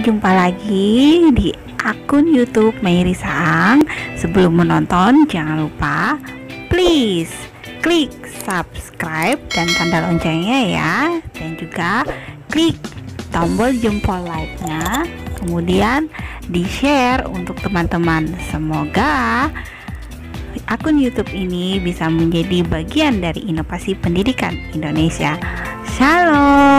jumpa lagi di akun YouTube Mary Sang. Sebelum menonton, jangan lupa please klik subscribe dan tanda loncengnya ya, dan juga klik tombol jempol like-nya, kemudian di-share untuk teman-teman. Semoga akun YouTube ini bisa menjadi bagian dari inovasi pendidikan Indonesia. Shalom.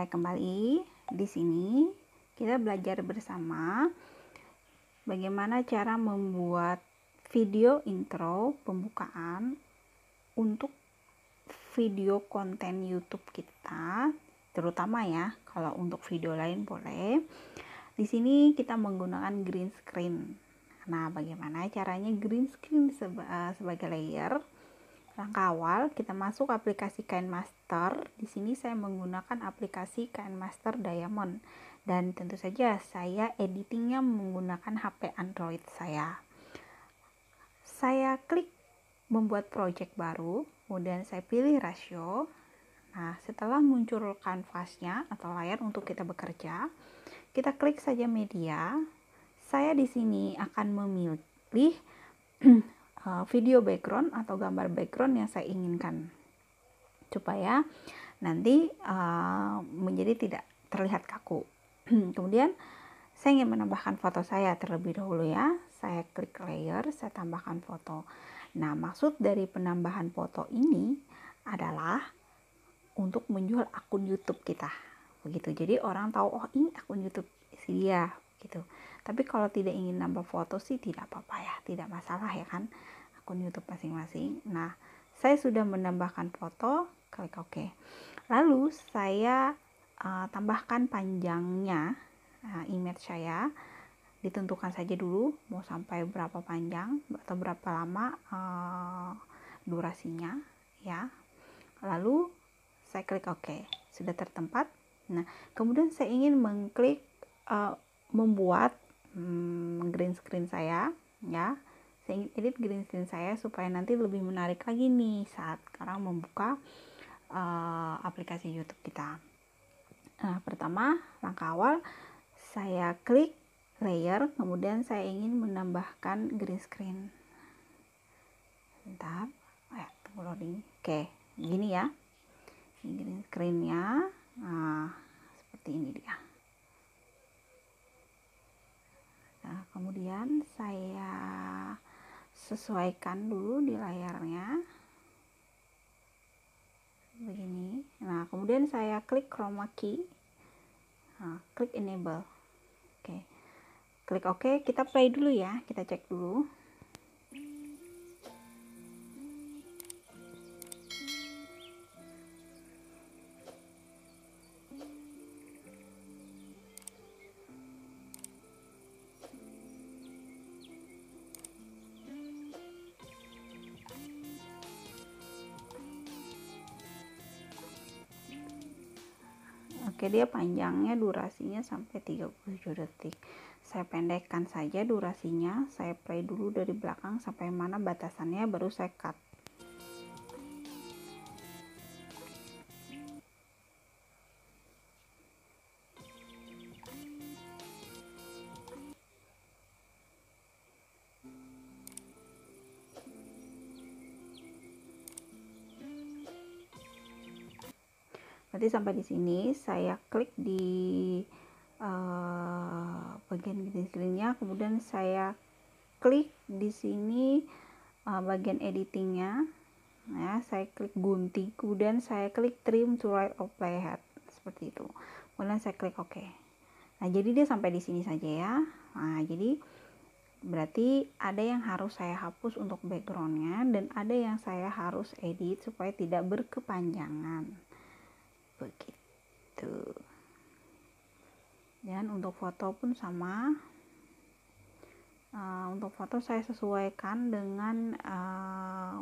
saya kembali di sini kita belajar bersama bagaimana cara membuat video intro pembukaan untuk video konten YouTube kita terutama ya kalau untuk video lain boleh di sini kita menggunakan green screen nah bagaimana caranya green screen eh, sebagai layer Langkah awal, kita masuk aplikasi Kain Master. Di sini saya menggunakan aplikasi Kain Master Diamond. Dan tentu saja saya editingnya menggunakan HP Android saya. Saya klik membuat project baru, kemudian saya pilih rasio. Nah, setelah muncul kanvasnya atau layar untuk kita bekerja, kita klik saja media. Saya di sini akan memilih eh, Uh, video background atau gambar background yang saya inginkan supaya nanti uh, menjadi tidak terlihat kaku. Kemudian saya ingin menambahkan foto saya terlebih dahulu ya. Saya klik layer, saya tambahkan foto. Nah, maksud dari penambahan foto ini adalah untuk menjual akun YouTube kita. Begitu. Jadi orang tahu oh ini akun YouTube si dia gitu tapi kalau tidak ingin nambah foto sih tidak apa-apa ya tidak masalah ya kan akun YouTube masing-masing nah saya sudah menambahkan foto klik OK lalu saya uh, tambahkan panjangnya uh, image saya ditentukan saja dulu mau sampai berapa panjang atau berapa lama uh, durasinya ya lalu saya klik OK sudah tertempat nah kemudian saya ingin mengklik uh, membuat hmm, green screen saya ya saya ingin edit green screen saya supaya nanti lebih menarik lagi nih saat sekarang membuka uh, aplikasi YouTube kita nah pertama langkah awal saya klik layer kemudian saya ingin menambahkan green screen bentar ya tunggu loading oke gini ya ini green screennya nah seperti ini dia kemudian saya sesuaikan dulu di layarnya. Begini. Nah, kemudian saya klik chroma key. Nah, klik enable. Oke. Klik oke, okay. kita play dulu ya. Kita cek dulu. Oke, dia panjangnya durasinya sampai 37 detik. Saya pendekkan saja durasinya, saya play dulu dari belakang sampai mana batasannya baru saya cut. berarti sampai di sini saya klik di uh, bagian green kemudian saya klik di sini uh, bagian editingnya ya saya klik gunting kemudian saya klik trim to right of playhead seperti itu kemudian saya klik OK nah jadi dia sampai di sini saja ya nah jadi berarti ada yang harus saya hapus untuk backgroundnya dan ada yang saya harus edit supaya tidak berkepanjangan begitu dan untuk foto pun sama uh, untuk foto saya sesuaikan dengan uh,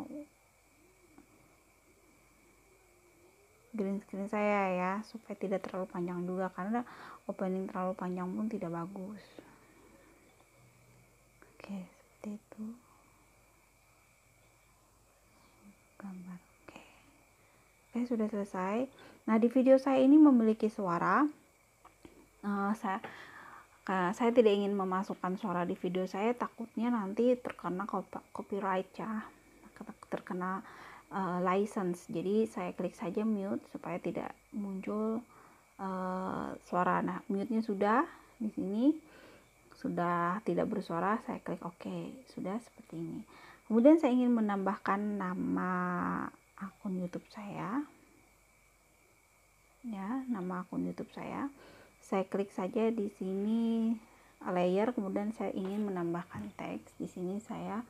green screen saya ya supaya tidak terlalu panjang juga karena opening terlalu panjang pun tidak bagus oke seperti itu saya sudah selesai. Nah, di video saya ini memiliki suara. Uh, saya uh, saya tidak ingin memasukkan suara di video saya, takutnya nanti terkena copyright ya, terkena uh, license. Jadi saya klik saja mute supaya tidak muncul uh, suara. Nah, mute-nya sudah di sini sudah tidak bersuara, saya klik OK. Sudah seperti ini. Kemudian saya ingin menambahkan nama akun YouTube saya. Ya, nama akun YouTube saya. Saya klik saja di sini layer, kemudian saya ingin menambahkan teks. Di sini saya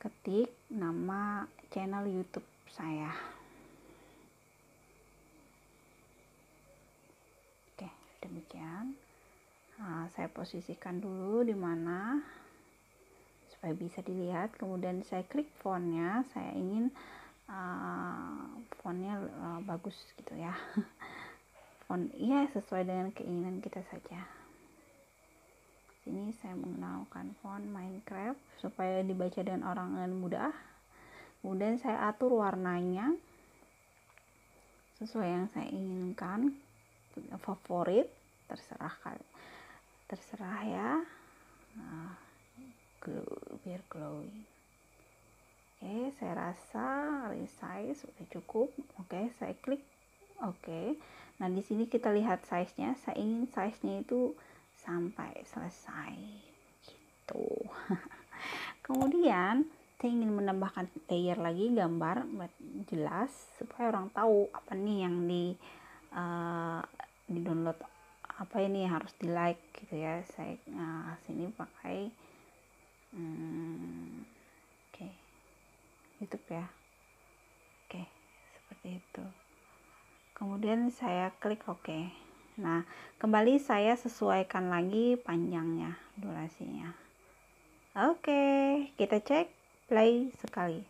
ketik nama channel YouTube saya. Oke, demikian. Nah, saya posisikan dulu di mana supaya bisa dilihat. Kemudian saya klik fontnya. Saya ingin uh, fontnya uh, bagus gitu ya font ya sesuai dengan keinginan kita saja sini saya menggunakan font Minecraft supaya dibaca dengan orang dengan mudah kemudian saya atur warnanya sesuai yang saya inginkan favorit terserah kali terserah ya nah, glow, biar glowing Oke, saya rasa resize sudah cukup. Oke, saya klik. Oke. Nah, di sini kita lihat size-nya. Saya ingin size-nya itu sampai selesai. Gitu. Kemudian, saya ingin menambahkan layer lagi gambar jelas supaya orang tahu apa nih yang di uh, di download apa ini harus di like gitu ya saya uh, sini pakai hmm, ya oke seperti itu kemudian saya klik ok nah kembali saya sesuaikan lagi panjangnya durasinya oke kita cek play sekali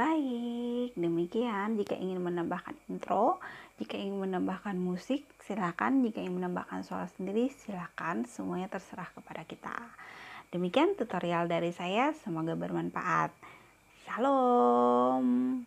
baik. Demikian, jika ingin menambahkan intro, jika ingin menambahkan musik, silakan. Jika ingin menambahkan suara sendiri, silakan. Semuanya terserah kepada kita. Demikian tutorial dari saya, semoga bermanfaat. salam